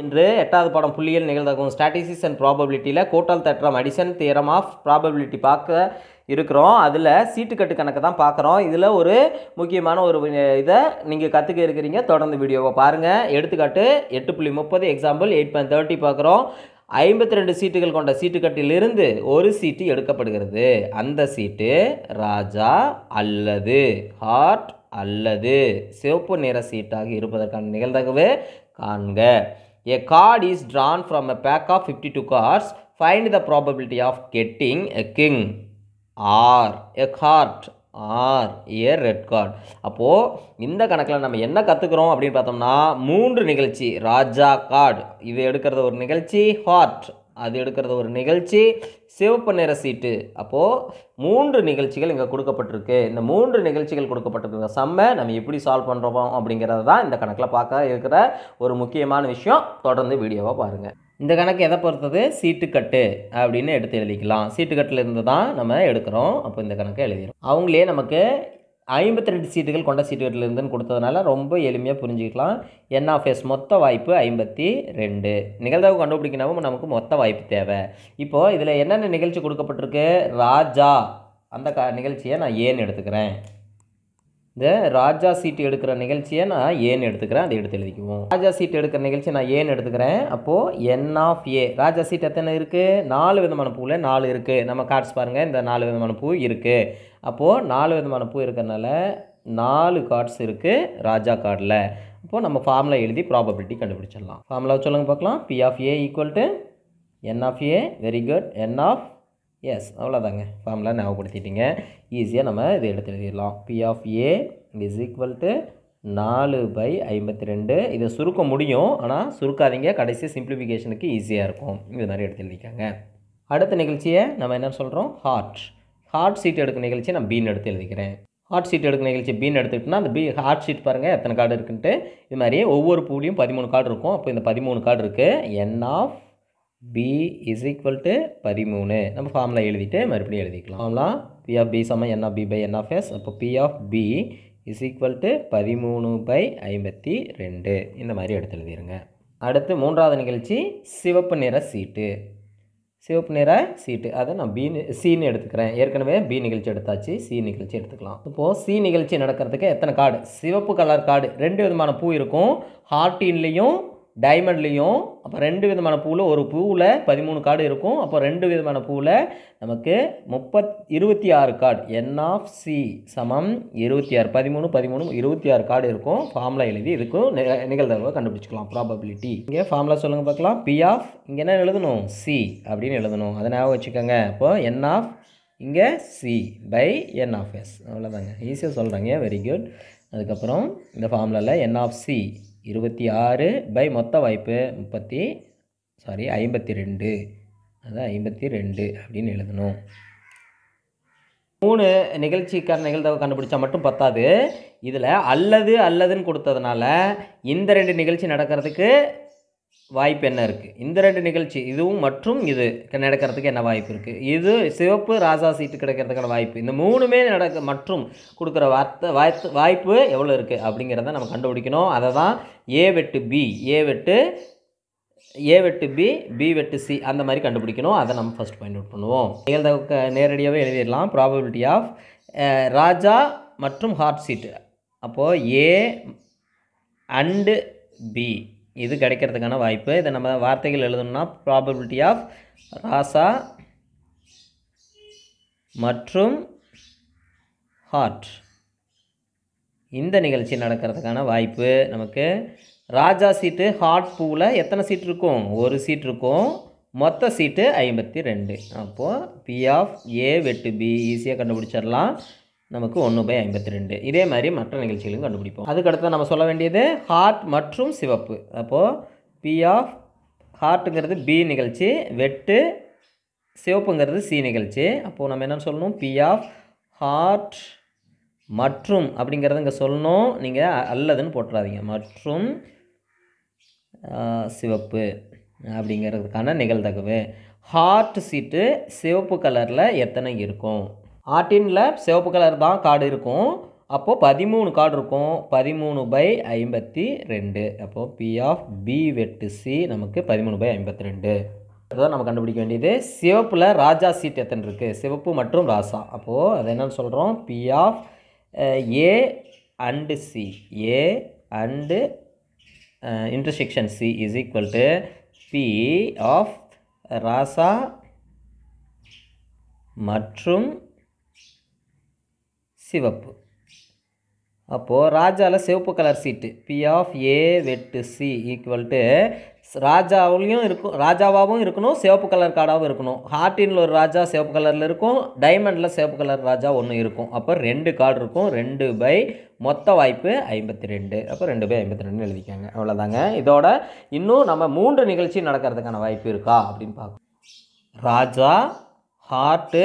என்று எட்டாவது பாடம் புள்ளியல் நிகழ்ந்தாகும் ஸ்டாட்டிஸ்டிக்ஸ் அண்ட் ப்ராபபிலிட்டியில் கோட்டால் தற்றம் அடிஷன் தியரம் ஆஃப் ப்ராபபிலிட்டி பார்க்க இருக்கிறோம் அதில் சீட்டுக்கட்டு கணக்கு தான் பார்க்குறோம் இதில் ஒரு முக்கியமான ஒரு இதை நீங்கள் கற்றுக்க இருக்கிறீங்க தொடர்ந்து வீடியோவை பாருங்கள் எடுத்துக்காட்டு எட்டு புள்ளி முப்பது எக்ஸாம்பிள் எயிட் பாயிண்ட் தேர்ட்டி பார்க்குறோம் ஐம்பத்தி ரெண்டு சீட்டுகள் கொண்ட சீட்டுக்கட்டிலிருந்து ஒரு சீட்டு எடுக்கப்படுகிறது அந்த சீட்டு ராஜா அல்லது ஹார்ட் அல்லது சிவப்பு நிற சீட்டாக இருப்பதற்கான நிகழ்தகவு காண்க a card is drawn from a pack of fifty two Find the the probability of getting a king or a card or red red card அப்போது இந்த கணக்கில் நம்ம என்ன கற்றுக்குறோம் அப்படின்னு பார்த்தோம்னா மூன்று நிகழ்ச்சி ராஜா கார்டு இது எடுக்கிறது ஒரு நிகழ்ச்சி ஹார்ட் அது எடுக்கிறது ஒரு நிகழ்ச்சி சிவப்பு நிற சீட்டு அப்போது மூன்று நிகழ்ச்சிகள் இங்கே கொடுக்கப்பட்டிருக்கு இந்த மூன்று நிகழ்ச்சிகள் கொடுக்கப்பட்டிருக்கிற செம்ம நம்ம எப்படி சால்வ் பண்ணுறோம் அப்படிங்கிறது தான் இந்த கணக்கில் பார்க்க இருக்கிற ஒரு முக்கியமான விஷயம் தொடர்ந்து வீடியோவாக பாருங்கள் இந்த கணக்கு எதை பொறுத்தது சீட்டுக்கட்டு அப்படின்னு எடுத்து எழுதிக்கலாம் சீட்டுக்கட்டில் இருந்து தான் நம்ம எடுக்கிறோம் அப்போ இந்த கணக்கை எழுதிடும் அவங்களே நமக்கு ஐம்பத்தி ரெண்டு சீட்டுகள் கொண்ட சீட்டுகளிலிருந்துன்னு கொடுத்ததுனால ரொம்ப எளிமையாக புரிஞ்சுக்கலாம் என் ஆஃப் எஸ் மொத்த வாய்ப்பு ஐம்பத்தி ரெண்டு நிகழ்தகவு கண்டுபிடிக்கணும் நமக்கு மொத்த வாய்ப்பு தேவை இப்போது இதில் என்னென்ன நிகழ்ச்சி கொடுக்கப்பட்டிருக்கு ராஜா அந்த க நிகழ்ச்சியை நான் ஏன்னு எடுத்துக்கிறேன் இந்த ராஜா சீட்டு எடுக்கிற நிகழ்ச்சியை நான் ஏன்னு எடுத்துக்கிறேன் அதை எடுத்து எழுதிக்குவோம் ராஜா சீட்டு எடுக்கிற நிகழ்ச்சி நான் ஏன்னு எடுத்துக்கிறேன் அப்போது என் ஆஃப் ஏ ராஜா சீட் எத்தனை இருக்குது நாலு விதமான பூவில் நாலு இருக்குது நம்ம கார்ட்ஸ் பாருங்கள் இந்த நாலு விதமான பூ இருக்குது அப்போது நாலு விதமான பூ இருக்கிறதுனால நாலு கார்ட்ஸ் இருக்குது ராஜா கார்டில் அப்போது நம்ம ஃபார்முலா எழுதி ப்ராபபிலிட்டி கண்டுபிடிச்சிடலாம் ஃபார்முலா சொல்லுங்கள் பார்க்கலாம் P of A equal to N of A very good N of S அவ்வளோதாங்க ஃபார்முலா ஞாபகப்படுத்திட்டீங்க ஈஸியாக நம்ம இதை எடுத்து எழுதிடலாம் P of A is equal to நாலு பை ஐம்பத்தி ரெண்டு இதை சுருக்க முடியும் ஆனால் சுருக்காதீங்க கடைசி சிம்பிளிஃபிகேஷனுக்கு ஈஸியாக இருக்கும் இது மாதிரி எடுத்து எழுதிக்காங்க அடுத்த நிகழ்ச்சியை நம்ம என்ன சொல்கிறோம் ஹார்ட் ஹார்ட் சீட் எடுக்கும் நிகழ்ச்சியை நான் பீன் எடுத்து எழுதிக்கிறேன் ஹாட் சீட் எடுக்க நிகழ்ச்சி பீன் எடுத்துக்கிட்டோம்னா அந்த பி ஹார்ட் சீட் பாருங்கள் எத்தனை கார்டு இருக்குன்ட்டு இது மாதிரி ஒவ்வொரு பூலையும் பதிமூணு கார்டு இருக்கும் அப்போ இந்த பதிமூணு கார்டு இருக்குது N of B is equal to பதிமூணு நம்ம ஃபார்மில் எழுதிட்டு மறுபடியும் எழுதிக்கலாம் ஃபார்ம்லாம் பி ஆஃப் பி சம N of B by N of S அப்போ P of B is equal to பதிமூணு பை ஐம்பத்தி ரெண்டு இந்த மாதிரி எடுத்து எழுதிடுங்க அடுத்து மூன்றாவது நிகழ்ச்சி சிவப்பு நிற சீட்டு சிவப்பு நிற சீட்டு அதை நான் பி சீன்னு எடுத்துக்கிறேன் ஏற்கனவே பி நிகழ்ச்சி எடுத்தாச்சு சி நிகழ்ச்சி எடுத்துக்கலாம் இப்போது சி நிகழ்ச்சி நடக்கிறதுக்கு எத்தனை கார்டு சிவப்பு கலர் கார்டு ரெண்டு விதமான பூ இருக்கும் ஹார்டின்லேயும் டைமண்ட்லேயும் அப்போ ரெண்டு விதமான பூவில் ஒரு பூவில் பதிமூணு கார்டு இருக்கும் அப்போ ரெண்டு விதமான பூவில் நமக்கு முப்பத் இருபத்தி ஆறு கார்டு என் ஆஃப் சி சமம் இருபத்தி ஆறு பதிமூணு பதிமூணு இருபத்தி ஆறு கார்டு இருக்கும் ஃபார்முலா எழுதி இதுக்கும் நிகழ்தகவை கண்டுபிடிச்சிக்கலாம் ப்ராபபிலிட்டி இங்கே ஃபார்முலா சொல்லுங்கள் பார்க்கலாம் பி ஆஃப் இங்கே என்ன எழுதணும் சி அப்படின்னு எழுதணும் அதை ஞாபகம் வச்சுக்கோங்க அப்போ என் ஆஃப் இங்கே C by N of S அவ்வளோதாங்க ஈஸியாக சொல்கிறாங்க வெரி குட் அதுக்கப்புறம் இந்த ஃபார்முலாவில் என் ஆஃப் சி இருபத்தி ஆறு பை மொத்த வாய்ப்பு முப்பத்தி சாரி ஐம்பத்தி ரெண்டு அதான் ஐம்பத்தி ரெண்டு அப்படின்னு எழுதணும் மூணு நிகழ்ச்சிக்கான நிகழ்தகவு கண்டுபிடிச்சா மட்டும் பத்தாது இதில் அல்லது அல்லதுன்னு கொடுத்ததுனால இந்த ரெண்டு நிகழ்ச்சி நடக்கிறதுக்கு வாய்ப்பு என்ன இருக்குது இந்த ரெண்டு நிகழ்ச்சி இதுவும் மற்றும் இது நடக்கிறதுக்கு என்ன வாய்ப்பு இருக்குது இது சிவப்பு ராசா சீட்டு கிடைக்கிறதுக்கான வாய்ப்பு இந்த மூணுமே நடக்க மற்றும் கொடுக்குற வார்த்தை வாய்ப்பு வாய்ப்பு எவ்வளோ இருக்குது அப்படிங்கிறத நம்ம கண்டுபிடிக்கணும் அதை தான் ஏ வெட்டு பி ஏ வெட்டு ஏ வெட்டு பி பி வெட்டு சி அந்த மாதிரி கண்டுபிடிக்கணும் அதை நம்ம ஃபஸ்ட் பாயிண்ட் அவுட் பண்ணுவோம் நிகழ்ந்த நேரடியாகவே எழுதிடலாம் ப்ராபபிலிட்டி ஆஃப் ராஜா மற்றும் ஹார்ட் சீட்டு அப்போது ஏ அண்டு பி இது கிடைக்கிறதுக்கான வாய்ப்பு இதை நம்ம வார்த்தைகள் எழுதணும்னா ப்ராபபிலிட்டி ஆஃப் ராசா மற்றும் ஹார்ட் இந்த நிகழ்ச்சி நடக்கிறதுக்கான வாய்ப்பு நமக்கு ராஜா சீட்டு ஹார்ட் பூவில் எத்தனை சீட் இருக்கும் ஒரு சீட் இருக்கும் மொத்த சீட்டு ஐம்பத்தி ரெண்டு அப்போது பி ஆஃப் ஏ வெட்டு பி ஈஸியாக கண்டுபிடிச்சிடலாம் நமக்கு ஒன்று பை ஐம்பத்தி ரெண்டு இதே மாதிரி மற்ற நிகழ்ச்சிகளும் கண்டுபிடிப்போம் அதுக்கடுத்து நம்ம சொல்ல வேண்டியது ஹார்ட் மற்றும் சிவப்பு அப்போது பி ஆஃப் ஹார்ட்டுங்கிறது பி நிகழ்ச்சி வெட்டு சிவப்புங்கிறது சி நிகழ்ச்சி அப்போது நம்ம என்னென்னு சொல்லணும் பி ஆஃப் ஹார்ட் மற்றும் அப்படிங்கிறத இங்கே சொல்லணும் நீங்கள் அல்லதுன்னு போட்டுறாதீங்க மற்றும் சிவப்பு அப்படிங்கிறதுக்கான நிகழ்தகவு ஹார்ட் சீட்டு சிவப்பு கலரில் எத்தனை இருக்கும் ஆர்டினில் சிவப்பு கலர் தான் கார்டு இருக்கும் அப்போது பதிமூணு கார்டு இருக்கும் பதிமூணு பை ஐம்பத்தி ரெண்டு அப்போது பி ஆஃப் பி வெட்டு சி நமக்கு பதிமூணு பை ஐம்பத்தி ரெண்டு அதுதான் நம்ம கண்டுபிடிக்க வேண்டியது சிவப்பில் ராஜா சீட் எத்தனை இருக்குது சிவப்பு மற்றும் ராசா அப்போது அது என்னென்னு சொல்கிறோம் P of A and C A and intersection C is equal to P of ராசா மற்றும் சிவப்பு அப்போது ராஜாவில் சிவப்பு கலர் சீட்டு பி ஆஃப் ஏ வெட்டு சி ஈக்குவல் டு ராஜாவிலையும் இருக்கும் ராஜாவாகவும் இருக்கணும் சிவப்பு கலர் கார்டாகவும் இருக்கணும் ஹார்டினில் ஒரு ராஜா சிவப்பு கலரில் இருக்கும் டைமண்டில் சிவப்பு கலர் ராஜா ஒன்று இருக்கும் அப்போ ரெண்டு கார்டு இருக்கும் ரெண்டு பை மொத்த வாய்ப்பு ஐம்பத்தி ரெண்டு அப்போ ரெண்டு பை ஐம்பத்தி ரெண்டு எழுதிக்காங்க அவ்வளோதாங்க இதோட இன்னும் நம்ம மூன்று நிகழ்ச்சி நடக்கிறதுக்கான வாய்ப்பு இருக்கா அப்படின்னு பார்க்கணும் ராஜா ஹார்ட்டு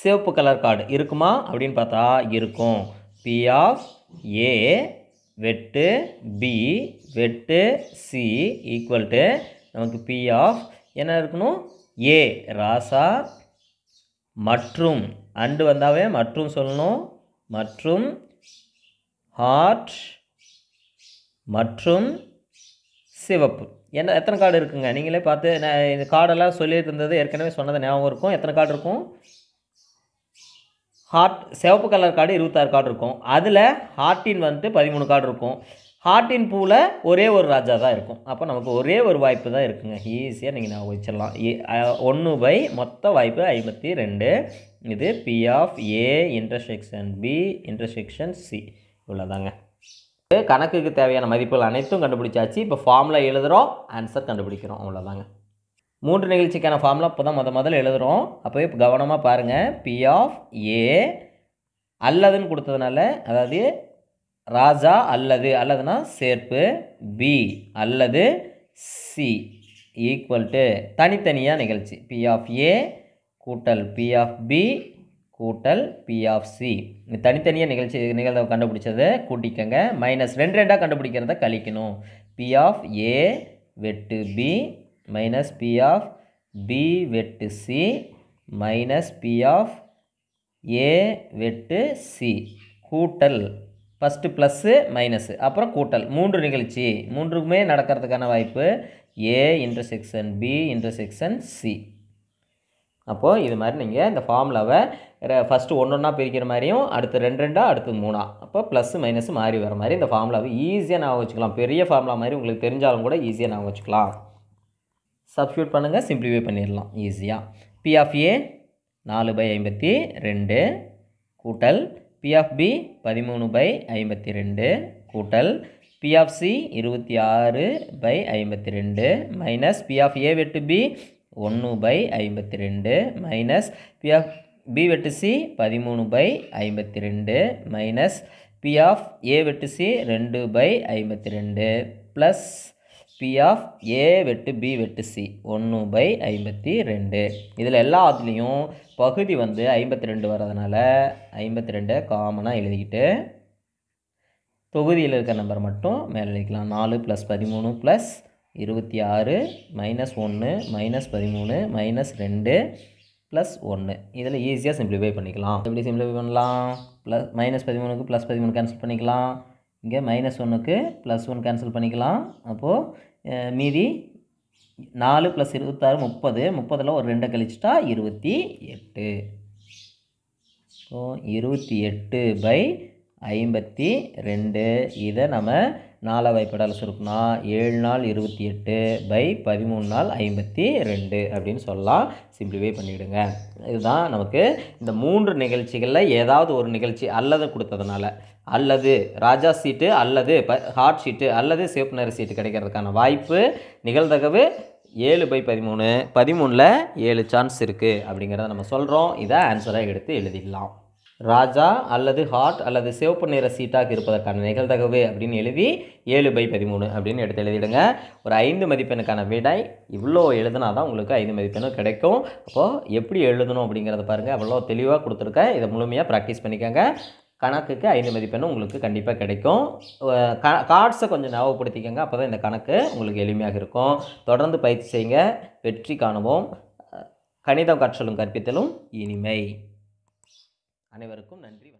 சிவப்பு கலர் கார்டு இருக்குமா அப்படின்னு பார்த்தா இருக்கும் பி ஆஃப் ஏ வெட்டு பி வெட்டு சி ஈக்குவல் டு நமக்கு பி ஆஃப் என்ன இருக்கணும் ஏ ராசா மற்றும் அண்டு வந்தாவே மற்றும் சொல்லணும் மற்றும் ஹார்ட் மற்றும் சிவப்பு என்ன எத்தனை கார்டு இருக்குங்க நீங்களே பார்த்து நான் இந்த கார்டெல்லாம் சொல்லியிருந்தது ஏற்கனவே சொன்னது ஞாபகம் இருக்கும் எத்தனை கார்டு இருக்கும் ஹார்ட் சிவப்பு கலர் கார்டு இருபத்தாறு கார்டு இருக்கும் அதில் ஹார்ட்டின் வந்துட்டு பதிமூணு கார்டு இருக்கும் ஹார்ட்டின் பூவில் ஒரே ஒரு ராஜா தான் இருக்கும் அப்போ நமக்கு ஒரே ஒரு வாய்ப்பு தான் இருக்குங்க ஈஸியாக நீங்கள் நான் வச்சிடலாம் ஒன்று பை மொத்த வாய்ப்பு ஐம்பத்தி ரெண்டு இது P of A intersection B intersection C இவ்வளோதாங்க கணக்குக்கு தேவையான மதிப்புகள் அனைத்தும் கண்டுபிடிச்சாச்சு இப்போ ஃபார்மில் எழுதுகிறோம் ஆன்சர் கண்டுபிடிக்கிறோம் அவ்வளோதாங்க மூன்று நிகழ்ச்சிக்கான ஃபார்ம்லாம் இப்போ தான் முத முதல்ல எழுதுகிறோம் அப்போவே கவனமாக பாருங்கள் பி ஆஃப் ஏ அல்லதுன்னு கொடுத்ததுனால அதாவது ராஜா அல்லது அல்லதுன்னா சேர்ப்பு பி அல்லது சி ஈக்குவல் டு தனித்தனியாக நிகழ்ச்சி பி ஆஃப் ஏ கூட்டல் பி ஆஃப் பி கூட்டல் பி ஆஃப் சி தனித்தனியாக நிகழ்ச்சி நிகழ்ந்த கண்டுபிடிச்சதை கூட்டிக்கங்க மைனஸ் ரெண்டு ரெண்டாக கண்டுபிடிக்கிறத கழிக்கணும் பி ஆஃப் ஏ வெட்டு B minus P of B வெட்டு C minus P of A வெட்டு C கூட்டல் ஃபஸ்ட்டு ப்ளஸ்ஸு மைனஸு அப்புறம் கூட்டல் மூன்று நிகழ்ச்சி மூன்றுக்குமே நடக்கிறதுக்கான வாய்ப்பு A intersection B intersection C அப்போது இது மாதிரி நீங்கள் இந்த ஃபார்முலாவை ஃபஸ்ட்டு ஒன்று ஒன்றா பிரிக்கிற மாதிரியும் அடுத்து ரெண்டு ரெண்டாக அடுத்து மூணா அப்போ ப்ளஸ்ஸு மைனஸ் மாறி வர மாதிரி இந்த ஃபார்முலாவை ஈஸியாக நான் வச்சுக்கலாம் பெரிய ஃபார்முலா மாதிரி உங்களுக்கு தெரிஞ்சாலும் கூட ஈஸியாக நான் வச்சுக்கலாம் சப்ஸ்டியூட் பண்ணுங்கள் சிம்பிளிஃபை பண்ணிடலாம் ஈஸியாக பி ஆஃப் ஏ நாலு பை ஐம்பத்தி ரெண்டு கூட்டல் பி ஆஃப் பி பதிமூணு பை ஐம்பத்தி ரெண்டு கூட்டல் பி ஆஃப் சி இருபத்தி ஆறு பை ஐம்பத்தி ரெண்டு மைனஸ் பி ஆஃப் ஏ வெட்டு பி ஒன்று பை ஐம்பத்தி ரெண்டு மைனஸ் பி ஆஃப் பி வெட்டு சி பதிமூணு பை ஐம்பத்தி ரெண்டு மைனஸ் பி ஆஃப் ஏ வெட்டு சி ரெண்டு பை ஐம்பத்தி ரெண்டு ப்ளஸ் பி ஆஃப் ஏ வெட்டு பி வெட்டு சி ஒன்று பை ஐம்பத்தி ரெண்டு இதில் எல்லாத்துலேயும் பகுதி வந்து ஐம்பத்தி ரெண்டு வர்றதுனால ஐம்பத்தி ரெண்டு காமனாக எழுதிக்கிட்டு தொகுதியில் இருக்கிற நம்பர் மட்டும் மேலே எழுதிக்கலாம் நாலு ப்ளஸ் பதிமூணு ப்ளஸ் இருபத்தி ஆறு மைனஸ் ஒன்று மைனஸ் பதிமூணு மைனஸ் ரெண்டு ப்ளஸ் ஒன்று இதில் ஈஸியாக சிம்பிளிஃபை பண்ணிக்கலாம் எப்படி சிம்பிளிஃபை பண்ணலாம் ப்ளஸ் மைனஸ் பதிமூணுக்கு ப்ளஸ் பதிமூணு கேன்சல் பண்ணிக்கலாம் இங்கே மைனஸ் ஒன்றுக்கு ப்ளஸ் ஒன் கேன்சல் பண்ணிக்கலாம் அப்போது மீதி நாலு ப்ளஸ் இருபத்தாறு முப்பது முப்பதில் ஒரு ரெண்டை கழிச்சிட்டா இருபத்தி எட்டு ஸோ இருபத்தி எட்டு பை ஐம்பத்தி ரெண்டு இதை நம்ம நாலா வாய்ப்பாடால் சுருக்கணும் ஏழு நாள் இருபத்தி எட்டு பை பதிமூணு நாள் ஐம்பத்தி ரெண்டு அப்படின்னு சொல்லலாம் சிம்பிளிஃபை பண்ணிவிடுங்க இதுதான் நமக்கு இந்த மூன்று நிகழ்ச்சிகளில் ஏதாவது ஒரு நிகழ்ச்சி அல்லது கொடுத்ததுனால அல்லது ராஜா சீட்டு அல்லது ப ஹாட் சீட்டு அல்லது சிவப்பு நிற சீட்டு கிடைக்கிறதுக்கான வாய்ப்பு நிகழ்தகவு ஏழு பை பதிமூணு பதிமூணில் ஏழு சான்ஸ் இருக்குது அப்படிங்கிறத நம்ம சொல்கிறோம் இதை ஆன்சராக எடுத்து எழுதிடலாம் ராஜா அல்லது ஹாட் அல்லது சிவப்பு நிற சீட்டாக இருப்பதற்கான நிகழ்தகவு அப்படின்னு எழுதி ஏழு பை பதிமூணு அப்படின்னு எடுத்து எழுதிடுங்க ஒரு ஐந்து மதிப்பெண்ணுக்கான விடை இவ்வளோ எழுதுனா தான் உங்களுக்கு ஐந்து மதிப்பெண்ணும் கிடைக்கும் அப்போது எப்படி எழுதணும் அப்படிங்கிறத பாருங்கள் அவ்வளோ தெளிவாக கொடுத்துருக்கேன் இதை முழுமையாக ப்ராக்டிஸ் பண்ணிக்கோங்க கணக்குக்கு ஐந்து மதிப்பெண்ணும் உங்களுக்கு கண்டிப்பாக கிடைக்கும் க கார்ட்ஸை கொஞ்சம் ஞாபகப்படுத்திக்கோங்க அப்போ தான் இந்த கணக்கு உங்களுக்கு எளிமையாக இருக்கும் தொடர்ந்து பயிற்சி செய்யுங்க வெற்றி காணுவோம் கணிதம் கற்றலும் கற்பித்தலும் இனிமை அனைவருக்கும் நன்றி